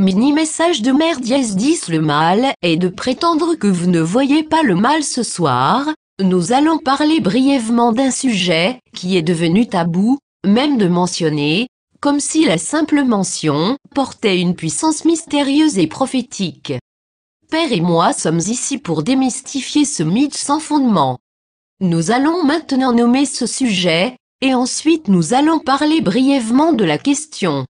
Mini message de Mère Dièse 10 le mal est de prétendre que vous ne voyez pas le mal ce soir, nous allons parler brièvement d'un sujet qui est devenu tabou, même de mentionner, comme si la simple mention portait une puissance mystérieuse et prophétique. Père et moi sommes ici pour démystifier ce mythe sans fondement. Nous allons maintenant nommer ce sujet, et ensuite nous allons parler brièvement de la question.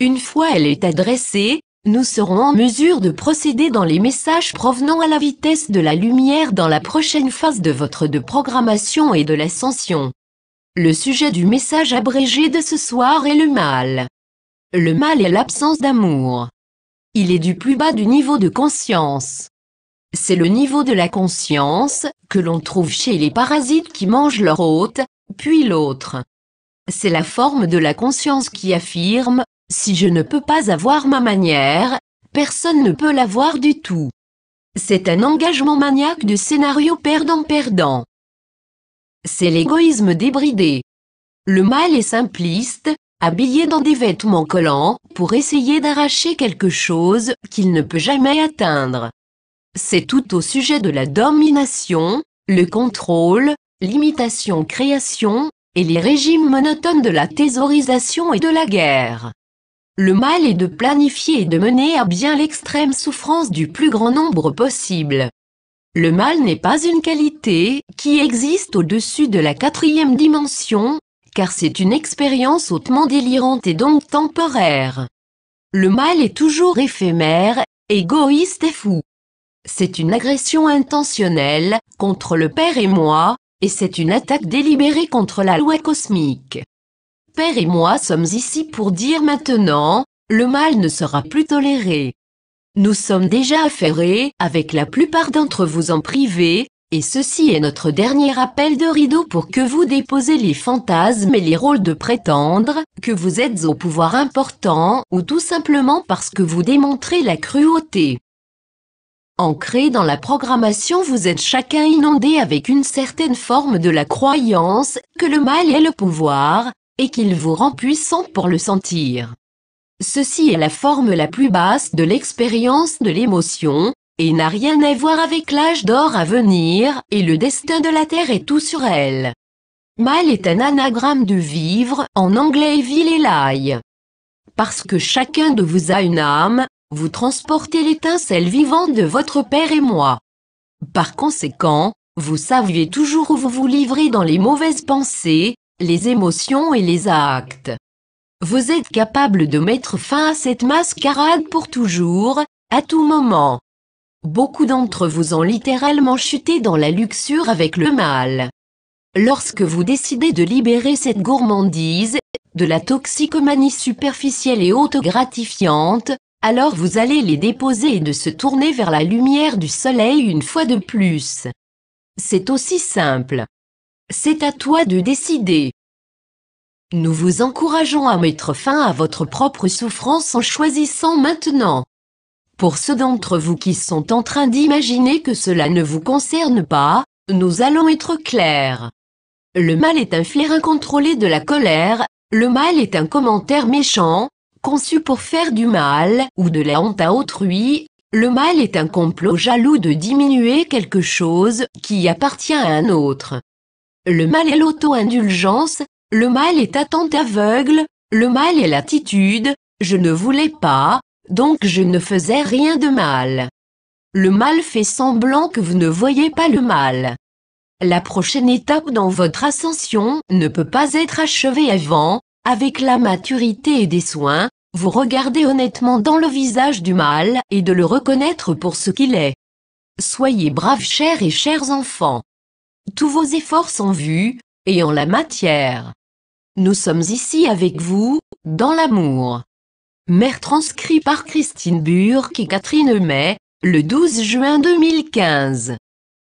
Une fois elle est adressée, nous serons en mesure de procéder dans les messages provenant à la vitesse de la lumière dans la prochaine phase de votre de programmation et de l'ascension. Le sujet du message abrégé de ce soir est le mal. Le mal est l'absence d'amour. Il est du plus bas du niveau de conscience. C'est le niveau de la conscience que l'on trouve chez les parasites qui mangent leur hôte, puis l'autre. C'est la forme de la conscience qui affirme si je ne peux pas avoir ma manière, personne ne peut l'avoir du tout. C'est un engagement maniaque de scénario perdant-perdant. C'est l'égoïsme débridé. Le mal est simpliste, habillé dans des vêtements collants, pour essayer d'arracher quelque chose qu'il ne peut jamais atteindre. C'est tout au sujet de la domination, le contrôle, l'imitation-création, et les régimes monotones de la thésaurisation et de la guerre. Le mal est de planifier et de mener à bien l'extrême souffrance du plus grand nombre possible. Le mal n'est pas une qualité qui existe au-dessus de la quatrième dimension, car c'est une expérience hautement délirante et donc temporaire. Le mal est toujours éphémère, égoïste et fou. C'est une agression intentionnelle contre le Père et moi, et c'est une attaque délibérée contre la loi cosmique père et moi sommes ici pour dire maintenant, le mal ne sera plus toléré. Nous sommes déjà affairés, avec la plupart d'entre vous en privé, et ceci est notre dernier appel de rideau pour que vous déposez les fantasmes et les rôles de prétendre, que vous êtes au pouvoir important, ou tout simplement parce que vous démontrez la cruauté. Ancré dans la programmation, vous êtes chacun inondé avec une certaine forme de la croyance que le mal est le pouvoir, et qu'il vous rend puissant pour le sentir. Ceci est la forme la plus basse de l'expérience de l'émotion, et n'a rien à voir avec l'âge d'or à venir et le destin de la Terre est tout sur elle. Mal est un anagramme de vivre, en anglais ville et l'ail. Parce que chacun de vous a une âme, vous transportez l'étincelle vivante de votre père et moi. Par conséquent, vous saviez toujours où vous vous livrez dans les mauvaises pensées, les émotions et les actes. Vous êtes capable de mettre fin à cette mascarade pour toujours, à tout moment. Beaucoup d'entre vous ont littéralement chuté dans la luxure avec le mal. Lorsque vous décidez de libérer cette gourmandise, de la toxicomanie superficielle et autogratifiante, alors vous allez les déposer et de se tourner vers la lumière du soleil une fois de plus. C'est aussi simple. C'est à toi de décider. Nous vous encourageons à mettre fin à votre propre souffrance en choisissant maintenant. Pour ceux d'entre vous qui sont en train d'imaginer que cela ne vous concerne pas, nous allons être clairs. Le mal est un flair incontrôlé de la colère, le mal est un commentaire méchant, conçu pour faire du mal ou de la honte à autrui, le mal est un complot jaloux de diminuer quelque chose qui appartient à un autre. Le mal est l'auto-indulgence, le mal est attente aveugle, le mal est l'attitude, je ne voulais pas, donc je ne faisais rien de mal. Le mal fait semblant que vous ne voyez pas le mal. La prochaine étape dans votre ascension ne peut pas être achevée avant, avec la maturité et des soins, vous regardez honnêtement dans le visage du mal et de le reconnaître pour ce qu'il est. Soyez braves chers et chers enfants. Tous vos efforts sont vus, et en la matière. Nous sommes ici avec vous, dans l'amour. Mère transcrit par Christine Burke et Catherine May, le 12 juin 2015.